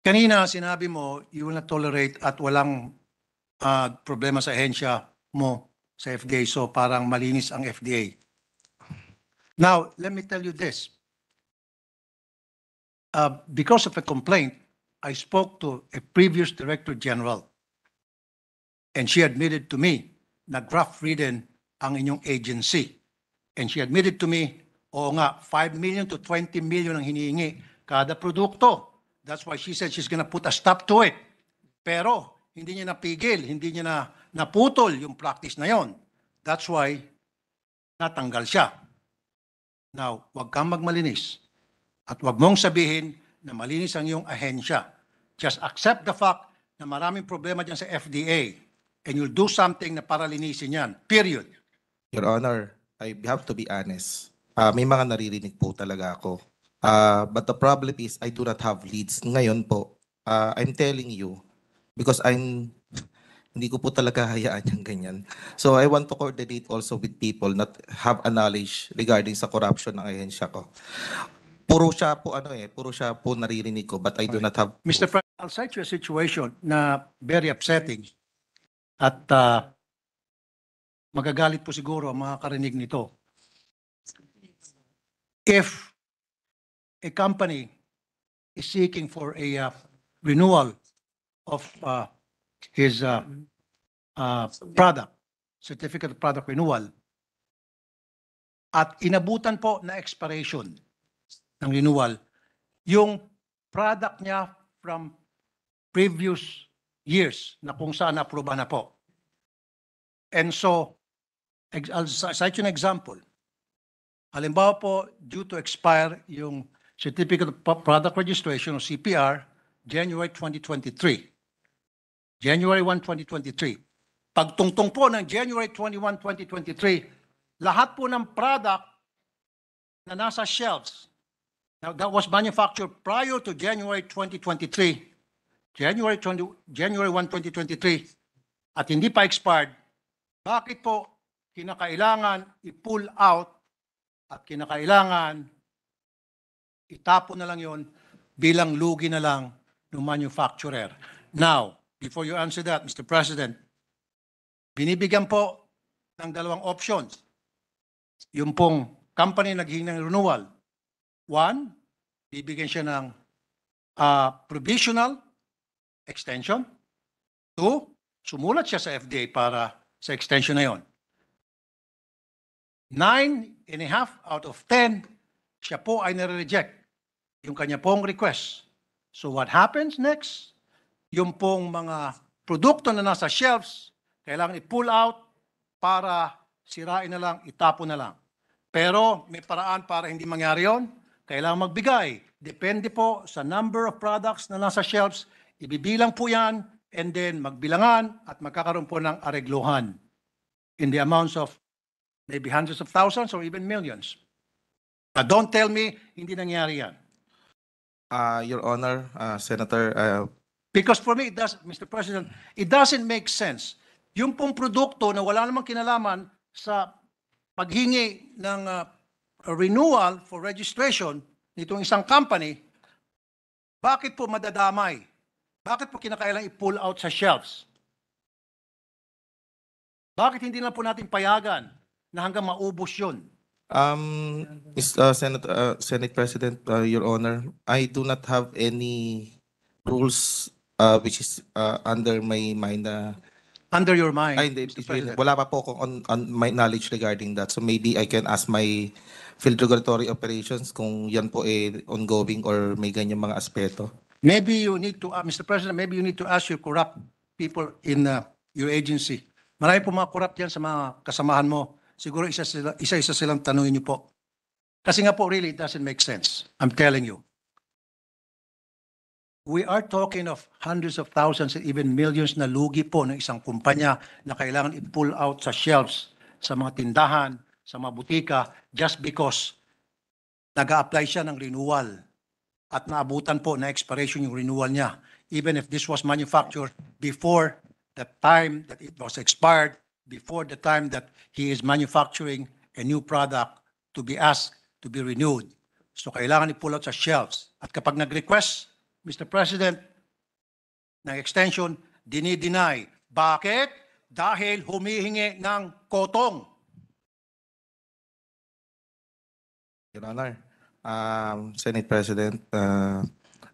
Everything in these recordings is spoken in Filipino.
Kanina sinabi mo, you will not tolerate at walang ah, problema sa ahensya mo sa FDA. So parang malinis ang FDA. Now, let me tell you this. Uh, because of a complaint, I spoke to a previous director general and she admitted to me na graft-ridden ang inyong agency. And she admitted to me, o nga, 5 million to 20 million ang hinihingi kada produkto. That's why she said she's gonna put a stop to it. Pero hindi niya napigil, hindi niya na naputol yung practice na yon. That's why natanggal siya. Now, huwag kang magmalinis. At huwag mong sabihin na malinis ang iyong ahensya. Just accept the fact na maraming problema dyan sa FDA and you'll do something na para linisin yan. Period. Your Honor, I have to be honest. Uh, may mga naririnig po talaga ako Uh, but the problem is I do not have leads. Ngayon po, uh, I'm telling you because I'm hindi ko po talaga hayaan yung ganyan. So I want to coordinate also with people that have a knowledge regarding sa corruption ng ahensya ko. Puro siya po ano eh, puro siya po naririnig ko but I do okay. not have... Mr. Prime, I'll cite you a situation na very upsetting at uh, magagalit po siguro ang mga karinig nito. If a company is seeking for a uh, renewal of uh, his uh, uh, product, certificate of product renewal, at inabutan po na expiration ng renewal, yung product niya from previous years na kung saan aproba na po. And so, I'll cite you an example. Halimbawa po, due to expire yung Certificate of Pro- Product Registration or CPR, January 2023. January 1, 2023. Pagtungtong po ng January 21, 2023, lahat po ng product na nasa shelves Now, that was manufactured prior to January 2023. January 20, January 1, 2023 at hindi pa expired. Bakit po kinakailangan i-pull out at kinakailangan Itapon na lang yon bilang lugi na lang ng manufacturer. Now, before you answer that, Mr. President, binibigyan po ng dalawang options. Yung pong company naghihingi ng renewal. One, bibigyan siya ng uh, provisional extension. Two, sumulat siya sa FDA para sa extension na yon. Nine and a half out of ten, siya po ay nare-reject yung kanya pong request. So what happens next? Yung pong mga produkto na nasa shelves, kailangan i-pull out para sirain na lang, itapon na lang. Pero may paraan para hindi mangyari yon. Kailangan magbigay. Depende po sa number of products na nasa shelves. Ibibilang po yan and then magbilangan at magkakaroon po ng areglohan in the amounts of maybe hundreds of thousands or even millions. But don't tell me hindi nangyari yan uh, Your Honor, uh, Senator. Uh, Because for me, it does, Mr. President, it doesn't make sense. Yung pong produkto na wala namang kinalaman sa paghingi ng uh, renewal for registration nitong isang company, bakit po madadamay? Bakit po kinakailang i-pull out sa shelves? Bakit hindi na po natin payagan na hanggang maubos yun? Um, is, uh, Senate, uh, Senate President, uh, Your Honor, I do not have any rules uh, which is uh, under my mind na uh, Under your mind, ay, wala pa po akong on, on my knowledge regarding that. So maybe I can ask my field regulatory operations kung yan po eh ongoing or may ganyan mga aspeto. Maybe you need to, uh, Mr. President, maybe you need to ask your corrupt people in uh, your agency. Marami po mga corrupt yan sa mga kasamahan mo siguro isa sila, isa-isa silang tanungin niyo po. Kasi nga po, really, it doesn't make sense. I'm telling you. We are talking of hundreds of thousands and even millions na lugi po ng isang kumpanya na kailangan i-pull out sa shelves, sa mga tindahan, sa mga butika, just because nag apply siya ng renewal at naabutan po na expiration yung renewal niya. Even if this was manufactured before the time that it was expired, before the time that he is manufacturing a new product to be asked to be renewed. So kailangan i-pull out sa shelves. At kapag nag-request, Mr. President, ng extension, dinideny. Bakit? Dahil humihingi ng kotong. Your Honor, um, Senate President, uh,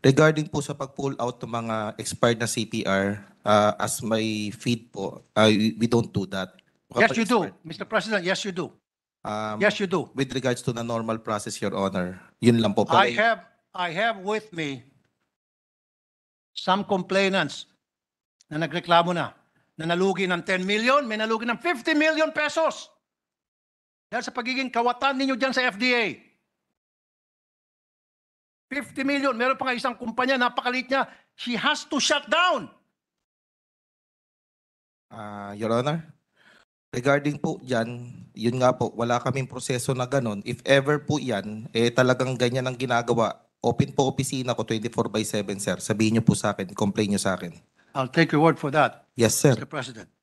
Regarding po sa pag-pull out ng mga expired na CPR, uh, ah, as my feed po, uh, we don't do that. Yes, you do. Mr. President, yes, you do. Um, yes, you do. With regards to the normal process, Your Honor, yun lang po. I have, I have with me some complainants na nagreklamo na, na nalugi ng 10 million, may nalugi ng 50 million pesos dahil sa pagiging kawatan ninyo dyan sa FDA. 50 million. Meron pa nga isang kumpanya, napakalit niya. She has to shut down. Ah, Your Honor, regarding po dyan, yun nga po, wala kaming proseso na ganun. If ever po yan, eh talagang ganyan ang ginagawa. Open po opisina ko 24 by 7, sir. Sabihin niyo po sa akin, complain niyo sa akin. I'll take your word for that, Yes, sir. Mr. President.